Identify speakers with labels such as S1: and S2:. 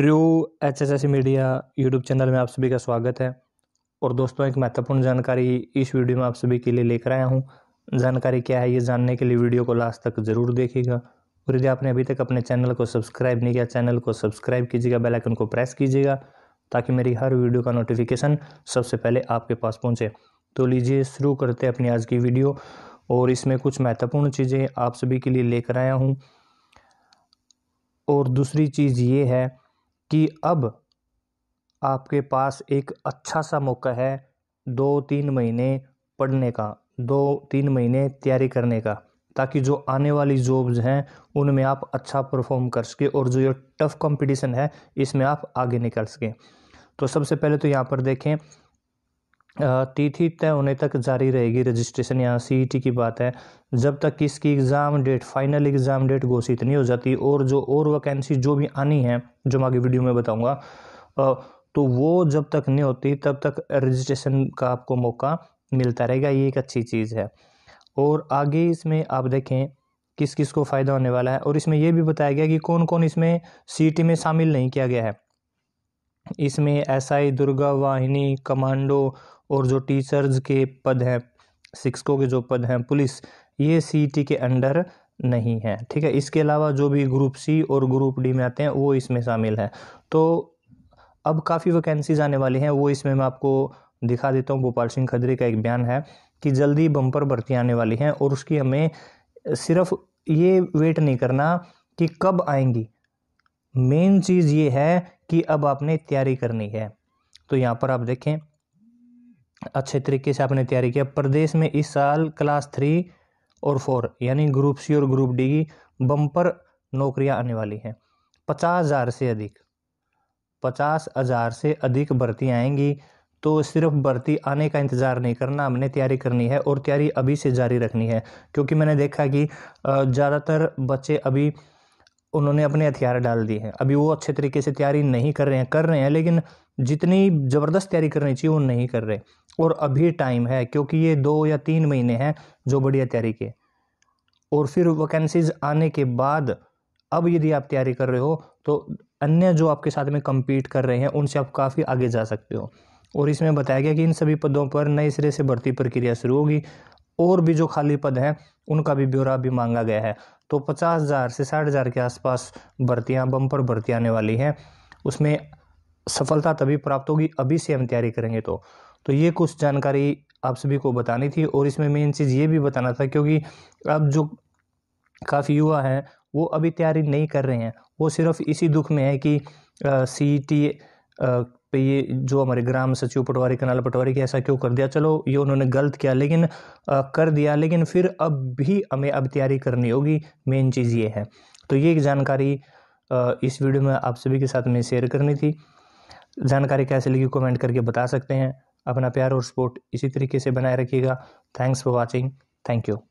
S1: true H S S media YouTube channel में आप सभी का स्वागत है और दोस्तों एक महत्वपूर्ण जानकारी इस वीडियो में आप सभी के लिए लेकर आया हूँ जानकारी क्या है ये जानने के लिए वीडियो को लास्ट तक ज़रूर देखिएगा और यदि आपने अभी तक अपने चैनल को सब्सक्राइब नहीं किया चैनल को सब्सक्राइब कीजिएगा बेलाइकन को प्रेस कीजिएगा ताकि मेरी हर वीडियो का नोटिफिकेशन सबसे पहले आपके पास पहुँचे तो लीजिए शुरू करते हैं अपनी आज की वीडियो और इसमें कुछ महत्वपूर्ण चीज़ें आप सभी के लिए लेकर आया हूँ और दूसरी चीज़ ये है कि अब आपके पास एक अच्छा सा मौका है दो तीन महीने पढ़ने का दो तीन महीने तैयारी करने का ताकि जो आने वाली जॉब्स हैं उनमें आप अच्छा परफॉर्म कर सकें और जो ये टफ़ कंपटीशन है इसमें आप आगे निकल सकें तो सबसे पहले तो यहाँ पर देखें तिथि तय होने तक जारी रहेगी रजिस्ट्रेशन यहाँ सी की बात है जब तक किसकी इसकी exam date final exam date घोषित नहीं हो जाती और जो और वैकेंसी जो भी आनी है जो मैं आगे वीडियो में बताऊँगा तो वो जब तक नहीं होती तब तक रजिस्ट्रेशन का आपको मौका मिलता रहेगा ये एक अच्छी चीज़ है और आगे इसमें आप देखें किस किस को फ़ायदा होने वाला है और इसमें यह भी बताया गया कि कौन कौन इसमें सी में शामिल नहीं किया गया है इसमें एसआई दुर्गा वाहिनी कमांडो और जो टीचर्स के पद हैं शिक्षकों के जो पद हैं पुलिस ये सीटी के अंडर नहीं है ठीक है इसके अलावा जो भी ग्रुप सी और ग्रुप डी में आते हैं वो इसमें शामिल है तो अब काफ़ी वैकेंसीज आने वाली हैं वो इसमें मैं आपको दिखा देता हूँ गोपाल सिंह खदरी का एक बयान है कि जल्दी बम्पर भर्ती आने वाली हैं और उसकी हमें सिर्फ ये वेट नहीं करना कि कब आएंगी मेन चीज़ ये है कि अब आपने तैयारी करनी है तो यहाँ पर आप देखें अच्छे तरीके से आपने तैयारी किया प्रदेश में इस साल क्लास थ्री और फोर यानी ग्रुप सी और ग्रुप डी की बम्पर नौकरियां आने वाली हैं पचास हज़ार से अधिक पचास हज़ार से अधिक भर्ती आएंगी तो सिर्फ भर्ती आने का इंतज़ार नहीं करना हमने तैयारी करनी है और तैयारी अभी से जारी रखनी है क्योंकि मैंने देखा कि ज़्यादातर बच्चे अभी उन्होंने अपने हथियार डाल दिए हैं अभी वो अच्छे तरीके से तैयारी नहीं कर रहे हैं कर रहे हैं लेकिन जितनी ज़बरदस्त तैयारी करनी चाहिए वो नहीं कर रहे और अभी टाइम है क्योंकि ये दो या तीन महीने हैं जो बढ़िया तैयारी के और फिर वैकेंसीज आने के बाद अब यदि आप तैयारी कर रहे हो तो अन्य जो आपके साथ में कम्पीट कर रहे हैं उनसे आप काफ़ी आगे जा सकते हो और इसमें बताया गया कि इन सभी पदों पर नए सिरे से भर्ती प्रक्रिया शुरू होगी और भी जो खाली पद हैं उनका भी ब्यौरा भी मांगा गया है तो पचास हज़ार से साठ हज़ार के आसपास भर्तियाँ बम्पर भर्ती आने वाली हैं उसमें सफलता तभी प्राप्त होगी अभी से हम तैयारी करेंगे तो तो ये कुछ जानकारी आप सभी को बतानी थी और इसमें मेन चीज़ ये भी बताना था क्योंकि अब जो काफ़ी युवा हैं वो अभी तैयारी नहीं कर रहे हैं वो सिर्फ इसी दुख में है कि सी टी पे ये जो हमारे ग्राम सचिव पटवारी कनाल पटवारी के ऐसा क्यों कर दिया चलो ये उन्होंने गलत किया लेकिन आ, कर दिया लेकिन फिर अब भी हमें अब तैयारी करनी होगी मेन चीज़ ये है तो ये एक जानकारी आ, इस वीडियो में आप सभी के साथ में शेयर करनी थी जानकारी कैसे लगी कमेंट करके बता सकते हैं अपना प्यार और सपोर्ट इसी तरीके से बनाए रखिएगा thanks for watching thank you